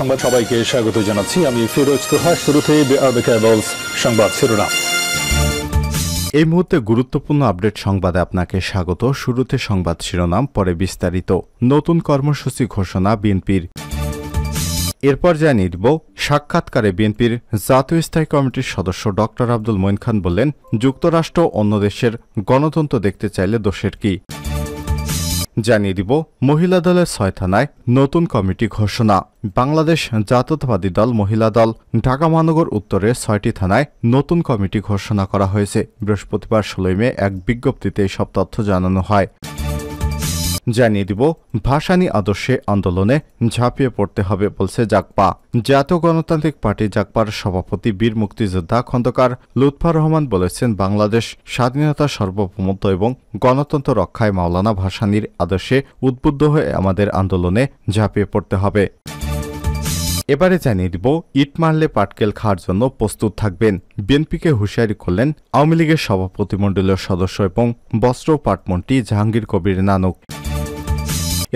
সংবাদ সবাইকে স্বাগত জানাচ্ছি আমি ফিরোজ তোহা শুরুতে সংবাদ শিরোনাম এই মুহূর্তে গুরুত্বপূর্ণ আপডেট সংবাদে আপনাকে স্বাগত শুরুতে সংবাদ শিরোনাম পরে বিস্তারিত নতুন কর্মসূচি ঘোষণা বিএনপির এরপর জানিয়ে দিব সাক্ষাৎকারে বিএনপির জাতীয় স্থায়ী কমিটির সদস্য ডক্টর আব্দুল মঈন খান বললেন যুক্তরাষ্ট্র অন্য দেশের গণতন্ত্র দেখতে চাইলে দোষের কি জানিয়ে দিব মহিলা দলের ছয় থানায় নতুন কমিটি ঘোষণা বাংলাদেশ জাতীয়তাবাদী দল মহিলা দল ঢাকা মহানগর উত্তরের ছয়টি থানায় নতুন কমিটি ঘোষণা করা হয়েছে বৃহস্পতিবার ষোলোই মে এক বিজ্ঞপ্তিতে এসব তথ্য জানানো হয় জানিয়ে দিব ভাসানী আদর্শে আন্দোলনে ঝাঁপিয়ে পড়তে হবে বলছে জাকপা জাতীয় গণতান্ত্রিক পার্টি জাকপার সভাপতি বীর মুক্তিযোদ্ধা খন্দকার লুৎফার রহমান বলেছেন বাংলাদেশ স্বাধীনতা সর্বভৌমত্ব এবং গণতন্ত্র রক্ষায় মাওলানা ভাসানির আদর্শে উদ্বুদ্ধ হয়ে আমাদের আন্দোলনে ঝাঁপিয়ে পড়তে হবে এবারে জানিয়ে দিব ইট মারলে পাটকেল খাওয়ার জন্য প্রস্তুত থাকবেন বিএনপিকে হুঁশিয়ারি করলেন আওয়ামী লীগের সভাপতিমণ্ডলীয় সদস্য এবং বস্ত্র পাটমন্ত্রী জাহাঙ্গীর কবির নানক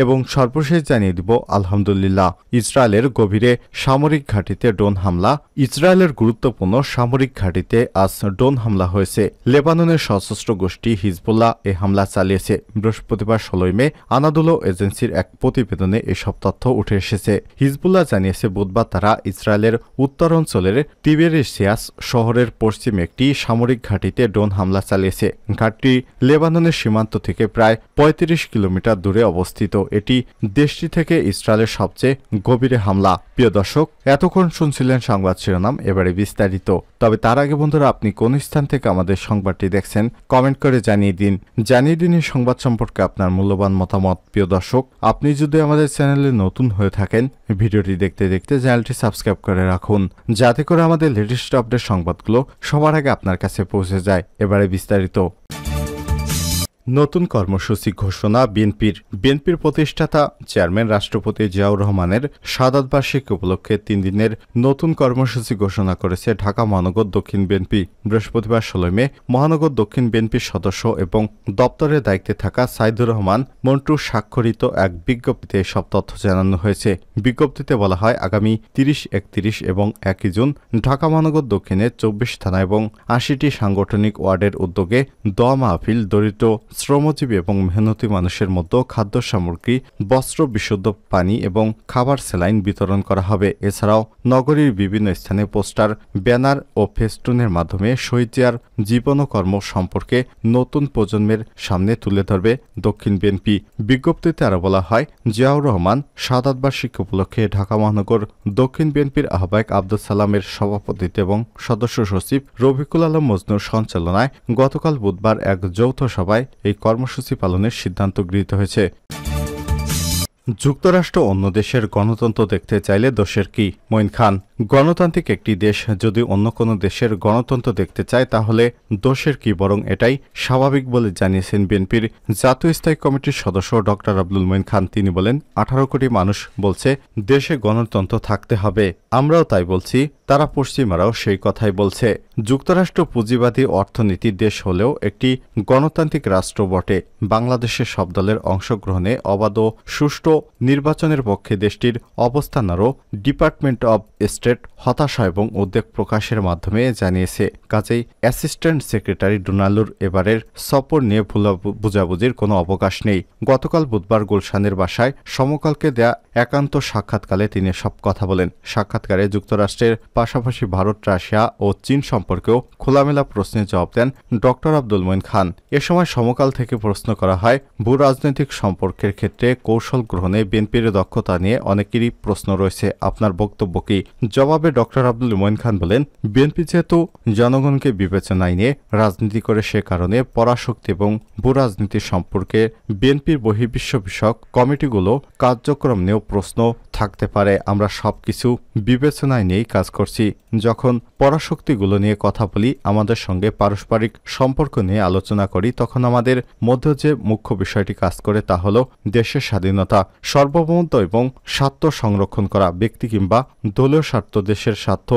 এবং সর্বশেষ জানিয়ে দিব আলহামদুলিল্লাহ ইসরায়েলের গভীরে সামরিক ঘাঁটিতে ড্রোন হামলা ইসরায়েলের গুরুত্বপূর্ণ সামরিক ঘাঁটিতে আজ ড্রোন হামলা হয়েছে লেবাননের সশস্ত্র গোষ্ঠী হিজবুল্লাহ এ হামলা চালিয়েছে বৃহস্পতিবার ষোলোই মে আনাদুলো এজেন্সির এক প্রতিবেদনে এসব তথ্য উঠে এসেছে হিজবুল্লাহ জানিয়েছে বুধবার তারা ইসরায়েলের উত্তরাঞ্চলের তিবেরিসিয়াস শহরের পশ্চিমে একটি সামরিক ঘাঁটিতে ড্রোন হামলা চালিয়েছে ঘাটটি লেবাননের সীমান্ত থেকে প্রায় ৩৫ কিলোমিটার দূরে অবস্থিত এটি দেশটি থেকে ইসরায়েলের সবচেয়ে গভীরে হামলা প্রিয় দর্শক এতক্ষণ শুনছিলেন সংবাদ শিরোনাম এবারে বিস্তারিত তবে তার আগে বন্ধুরা আপনি কোন স্থান থেকে আমাদের সংবাদটি দেখছেন কমেন্ট করে জানিয়ে দিন জানিয়ে দিন এই সংবাদ সম্পর্কে আপনার মূল্যবান মতামত প্রিয় দর্শক আপনি যদি আমাদের চ্যানেলে নতুন হয়ে থাকেন ভিডিওটি দেখতে দেখতে চ্যানেলটি সাবস্ক্রাইব করে রাখুন যাতে করে আমাদের লেটেস্ট আপডেট সংবাদগুলো সবার আগে আপনার কাছে পৌঁছে যায় এবারে বিস্তারিত নতুন কর্মসূচি ঘোষণা বিএনপির বিএনপির প্রতিষ্ঠাতা চেয়ারম্যান রাষ্ট্রপতি জিয়াউর রহমানের সাদাত উপলক্ষে তিন দিনের নতুন কর্মসূচি ঘোষণা করেছে ঢাকা মহানগর দক্ষিণ বিএনপি বৃহস্পতিবার ষোলোই মে মহানগর দক্ষিণ বিএনপির সদস্য এবং দপ্তরের দায়িত্বে থাকা সাইদুর রহমান মন্টু স্বাক্ষরিত এক বিজ্ঞপ্তিতে সব তথ্য জানানো হয়েছে বিজ্ঞপ্তিতে বলা হয় আগামী তিরিশ একত্রিশ এবং একই জুন ঢাকা মহানগর দক্ষিণের চব্বিশ থানা এবং আশিটি সাংগঠনিক ওয়ার্ডের উদ্যোগে দ মাহফিল দরিদ্র শ্রমজীবী এবং মেহনতি মানুষের মধ্যে খাদ্য সামগ্রী বস্ত্র বিশুদ্ধ পানি এবং খাবার স্যালাইন বিতরণ করা হবে এছাড়াও নগরীর বিভিন্ন স্থানে পোস্টার ব্যানার ও ফেস্টুনের মাধ্যমে শহীদিয়ার জীবনকর্ম সম্পর্কে নতুন প্রজন্মের সামনে তুলে ধরবে দক্ষিণ বিএনপি বিজ্ঞপ্তিতে আরও বলা হয় জিয়াউর রহমান সাদাত উপলক্ষে ঢাকা মহানগর দক্ষিণ বিএনপির আহ্বায়ক আব্দুল সালামের সভাপতিত্ব এবং সদস্য সচিব রফিকুল আলম মজনুর সঞ্চালনায় গতকাল বুধবার এক যৌথ সভায় এই কর্মসূচি পালনের সিদ্ধান্ত গৃহীত হয়েছে যুক্তরাষ্ট্র অন্য দেশের গণতন্ত্র দেখতে চাইলে দোষের কি মঈন খান গণতান্ত্রিক একটি দেশ যদি অন্য কোনো দেশের গণতন্ত্র দেখতে চায় তাহলে দোষের কি বরং এটাই স্বাভাবিক বলে জানিয়েছেন বিএনপির জাতীয় স্থায়ী কমিটির সদস্য ডক্টর আব্দুল মঈন খান তিনি বলেন আঠারো কোটি মানুষ বলছে দেশে গণতন্ত্র থাকতে হবে আমরাও তাই বলছি তারা পশ্চিমারাও সেই কথাই বলছে যুক্তরাষ্ট্র পুঁজিবাদী অর্থনীতি দেশ হলেও একটি গণতান্ত্রিক রাষ্ট্র বটে বাংলাদেশের সব দলের অংশগ্রহণে অবাধ সুষ্ঠু নির্বাচনের পক্ষে দেশটির অবস্থান আরও ডিপার্টমেন্ট অব ম্যাজিস্ট্রেট হতাশা এবং উদ্বেগ প্রকাশের মাধ্যমে জানিয়েছে কাজেই অ্যাসিস্ট্যান্ট সেক্রেটারি ডোনালুর এবারের সফর নিয়ে ভুল বুঝাবুঝির কোনো অবকাশ নেই গতকাল বুধবার গুলশানের বাসায় সমকালকে দেয়া একান্ত সাক্ষাৎকালে তিনি সব কথা বলেন সাক্ষাৎকারে যুক্তরাষ্ট্রের পাশাপাশি ভারত রাশিয়া ও চীন সম্পর্কেও খোলামেলা প্রশ্নের জবাব দেন ডক্টর আব্দুল মইন খান এ সময় সমকাল থেকে প্রশ্ন করা হয় ভূ রাজনৈতিক সম্পর্কের ক্ষেত্রে কৌশল গ্রহণে বিএনপির দক্ষতা নিয়ে অনেকেরই প্রশ্ন রয়েছে আপনার বক্তব্য কি জবাবে ডক্টর আব্দুল মোয়েন খান বলেন বিএনপি যেহেতু জনগণকে বিবেচনায় নিয়ে রাজনীতি করে সে কারণে পরাশক্তি এবং ভূরাজনীতি সম্পর্কে বিএনপির বহির্বিশ্ব বিষয়ক কমিটিগুলো কার্যক্রম নিয়েও প্রশ্ন থাকতে পারে আমরা সব কিছু বিবেচনায় নিয়েই কাজ করছি যখন পরাশক্তিগুলো নিয়ে কথা বলি আমাদের সঙ্গে পারস্পরিক সম্পর্ক নিয়ে আলোচনা করি তখন আমাদের মধ্যে যে মুখ্য বিষয়টি কাজ করে তা হল দেশের স্বাধীনতা সর্বমত এবং স্বার্থ সংরক্ষণ করা ব্যক্তি কিংবা দলীয় স্বার্থ দেশের স্বার্থ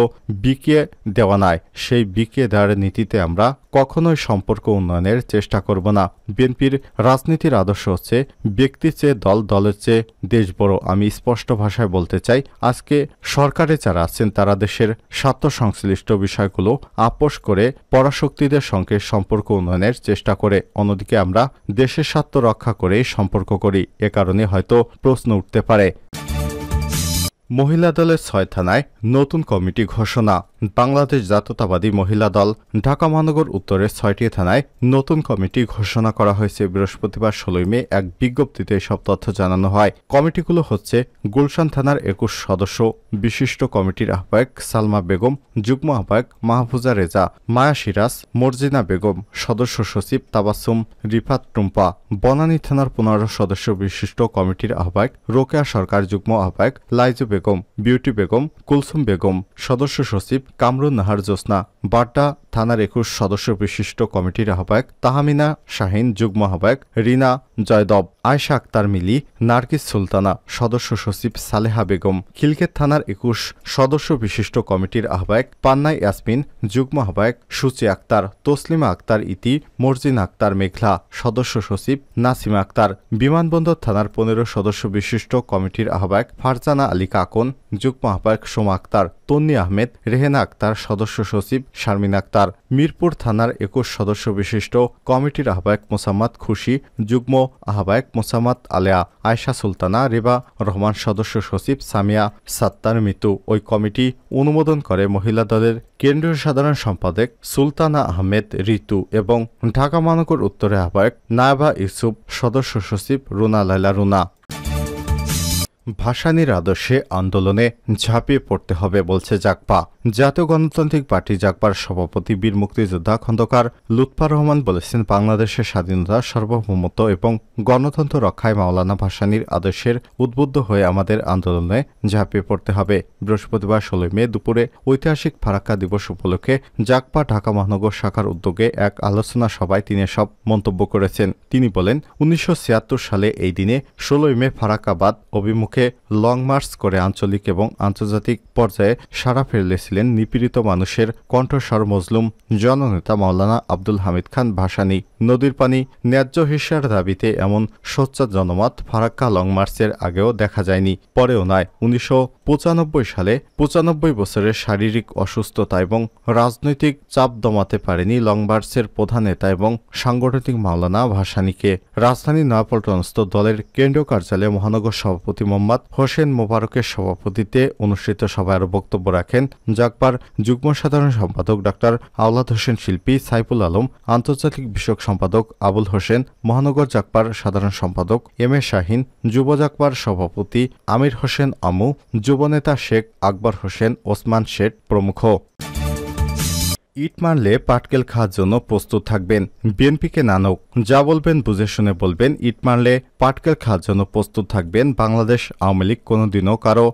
বিকিয়ে দেওয়া নয় সেই বিকিয়ে দেওয়ার নীতিতে আমরা কখনোই সম্পর্ক উন্নয়নের চেষ্টা করব না বিএনপির রাজনীতির আদর্শ হচ্ছে ব্যক্তির চেয়ে দল দলের চেয়ে দেশ বড় আমি স্পষ্ট ভাষায় বলতে চাই আজকে সরকারে যারা আছেন তারা দেশের স্বার্থ সংশ্লিষ্ট বিষয়গুলো আপোষ করে পরাশক্তিদের সঙ্গে সম্পর্ক উন্নয়নের চেষ্টা করে অন্যদিকে আমরা দেশের স্বার্থ রক্ষা করে সম্পর্ক করি এ কারণে হয়তো প্রশ্ন উঠতে পারে মহিলা দলের ছয় থানায় নতুন কমিটি ঘোষণা বাংলাদেশ জাতীয়তাবাদী মহিলা দল ঢাকা মহানগর উত্তরের ছয়টি থানায় নতুন কমিটি ঘোষণা করা হয়েছে বৃহস্পতিবার ষোলোই মে এক বিজ্ঞপ্তিতে এসব তথ্য জানানো হয় কমিটিগুলো হচ্ছে গুলশান থানার একুশ সদস্য বিশিষ্ট কমিটির আহ্বায়ক সালমা বেগম যুগ্ম আহ্বায়ক মাহফুজা রেজা মায়া সিরাজ মর্জিনা বেগম সদস্য সচিব তাবাসুম রিফাত টুম্পা বনানী থানার পনেরো সদস্য বিশিষ্ট কমিটির আহ্বায়ক রোকেয়া সরকার যুগ্ম আহ্বায়ক লাইজু বেগম বিউটি বেগম কুলসুম বেগম সদস্য সচিব কামরুন নাহার জোসনা বাড্ডা থানার একুশ সদস্য বিশিষ্ট কমিটির আহ্বায়ক তাহামিনা শাহিন যুগ্ম আহ্বায়ক রিনা জয়দব আয়শা আক্তার মিলি নার্গিস সুলতানা সদস্য সচিব সালেহা বেগম খিলকেত থানার একুশ সদস্য বিশিষ্ট কমিটির আহ্বায়ক পান্নাই ইয়াসমিন যুগ্ম আহ্বায়ক সুচি আক্তার তসলিমা আক্তার ইতি মর্জিন আক্তার মেঘলা সদস্য সচিব নাসিমা আক্তার বিমানবন্দর থানার পনেরো সদস্য বিশিষ্ট কমিটির আহ্বায়ক ফারজানা আলী কাকন যুগ্ম আহ্বায়ক সোমা আক্তার তন্নি আহমেদ রেহেনা আক্তার সদস্য সচিব শারমিনা আক্তার আর মিরপুর থানার একুশ সদস্য বিশিষ্ট কমিটির আহ্বায়ক মোসাম্মদ খুশি যুগ্ম আহ্বায়ক মোসাম্মদ আলেয়া আয়শা সুলতানা রেবা রহমান সদস্য সচিব সামিয়া সাত্তার মিতু ওই কমিটি অনুমোদন করে মহিলা দলের কেন্দ্রীয় সাধারণ সম্পাদক সুলতানা আহমেদ ঋতু এবং ঢাকা মহানগর উত্তরে আহ্বায়ক নায়বা ইউসুফ সদস্য সচিব রুনা লাইলা রুনা ভাসানির আদর্শে আন্দোলনে ঝাঁপিয়ে পড়তে হবে বলছে জাকপা জাতীয় গণতান্ত্রিক পার্টি জাকপার সভাপতি বীর মুক্তিযোদ্ধা খন্দকার লুৎফা রহমান বলেছেন বাংলাদেশের স্বাধীনতা সার্বভৌমত্ব এবং গণতন্ত্র রক্ষায় মাওলানা ভাসানির আদর্শের উদ্বুদ্ধ হয়ে আমাদের আন্দোলনে ঝাঁপিয়ে পড়তে হবে বৃহস্পতিবার ষোলোই মে দুপুরে ঐতিহাসিক ফারাক্কা দিবস উপলক্ষে জাকপা ঢাকা মহানগর শাখার উদ্যোগে এক আলোচনা সভায় তিনি সব মন্তব্য করেছেন তিনি বলেন উনিশশো সালে এই দিনে ষোলোই মে ফারাক্কাবাদ অভিমুখে পক্ষে লং মার্চ করে আঞ্চলিক এবং আন্তর্জাতিক পর্যায়ে সাড়া ফেলেছিলেন নিপীড়িত মানুষের কণ্ঠস্বর মজলুম জননেতা মাওলানা আব্দুল হামিদ খান ভাসানী নদীর পানি ন্যায্য হিসার দাবিতে এমন সোচ্চার জনমত ফারাক্কা লং মার্চের আগেও দেখা যায়নি পরেও নয় উনিশশো সালে পঁচানব্বই বছরের শারীরিক অসুস্থতা এবং রাজনৈতিক চাপ দমাতে পারেনি লং মার্চের প্রধান নেতা এবং সাংগঠনিক মাওলানা ভাসানীকে রাজধানী নয়াপল্টনস্থ দলের কেন্দ্রীয় কার্যালয়ে মহানগর সভাপতি মোহাম্মদ মোহাম্মদ হোসেন মোবারকের সভাপতিত্বে অনুষ্ঠিত সভায় আরও বক্তব্য রাখেন জাগপার যুগ্ম সাধারণ সম্পাদক ডাক্তার আওলাদ হোসেন শিল্পী সাইফুল আলম আন্তর্জাতিক বিষয়ক সম্পাদক আবুল হোসেন মহানগর জাগপার সাধারণ সম্পাদক এম এ শাহিন যুব জাগপার সভাপতি আমির হোসেন আমু যুবনেতা শেখ আকবর হোসেন ওসমান শেঠ প্রমুখ ইট মারলে পাটকেল খাওয়ার জন্য প্রস্তুত থাকবেন বিএনপিকে নানক যা বলবেন বুঝে শুনে বলবেন ইট মারলে পাটকেল খাওয়ার জন্য প্রস্তুত থাকবেন বাংলাদেশ আওয়ামী লীগ কোনোদিনও কারো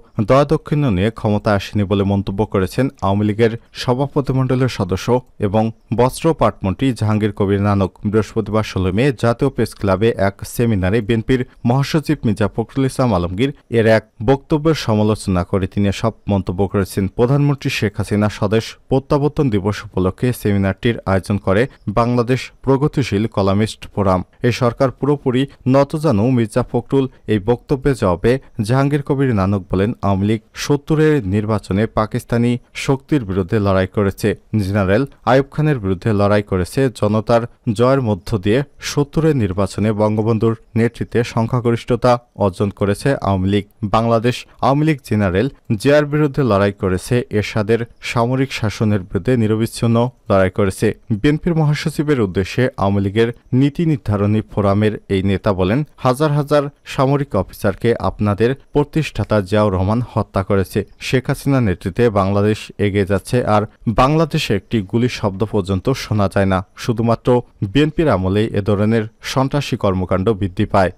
দক্ষিণ নিয়ে ক্ষমতা আসেনি বলে মন্তব্য করেছেন আওয়ামী লীগের সভাপতিমণ্ডলের সদস্য এবং বস্ত্র পাটমন্ত্রী জাহাঙ্গীর কবির নানক বৃহস্পতিবার ষোলো মে জাতীয় প্রেস ক্লাবে এক সেমিনারে বিএনপির মহাসচিব মির্জা ফখরুল ইসলাম আলমগীর এর এক বক্তব্যের সমালোচনা করে তিনি সব মন্তব্য করেছেন প্রধানমন্ত্রী শেখ হাসিনা স্বদেশ প্রত্যাবর্তন দিবস উপলক্ষে সেমিনারটির আয়োজন করে বাংলাদেশ প্রগতিশীল কলামিস্ট ফোরাম এ সরকার পুরোপুরি নতজানু মির্জা ফখরুল এই বক্তব্যে জবাবে জাহাঙ্গীর কবির নানক বলেন আওয়ামী লীগ সত্তরের নির্বাচনে পাকিস্তানি শক্তির বিরুদ্ধে লড়াই করেছে জেনারেল আয়ুব খানের বিরুদ্ধে লড়াই করেছে জনতার জয়ের মধ্য দিয়ে সত্তরের নির্বাচনে বঙ্গবন্ধুর নেতৃত্বে সংখ্যাগরিষ্ঠতা অর্জন করেছে আওয়ামী লীগ বাংলাদেশ আওয়ামী লীগ জেনারেল জিয়ার বিরুদ্ধে লড়াই করেছে এরশাদের সামরিক শাসনের বিরুদ্ধে নিরবিচ্ছ জন্য লড়াই করেছে বিএনপির মহাসচিবের উদ্দেশ্যে আওয়ামী লীগের নীতি নির্ধারণী ফোরামের এই নেতা বলেন হাজার হাজার সামরিক অফিসারকে আপনাদের প্রতিষ্ঠাতা জিয়াউর রহমান হত্যা করেছে শেখ হাসিনার নেতৃত্বে বাংলাদেশ এগিয়ে যাচ্ছে আর বাংলাদেশে একটি গুলি শব্দ পর্যন্ত শোনা যায় না শুধুমাত্র বিএনপির আমলেই এ ধরনের সন্ত্রাসী কর্মকাণ্ড বৃদ্ধি পায়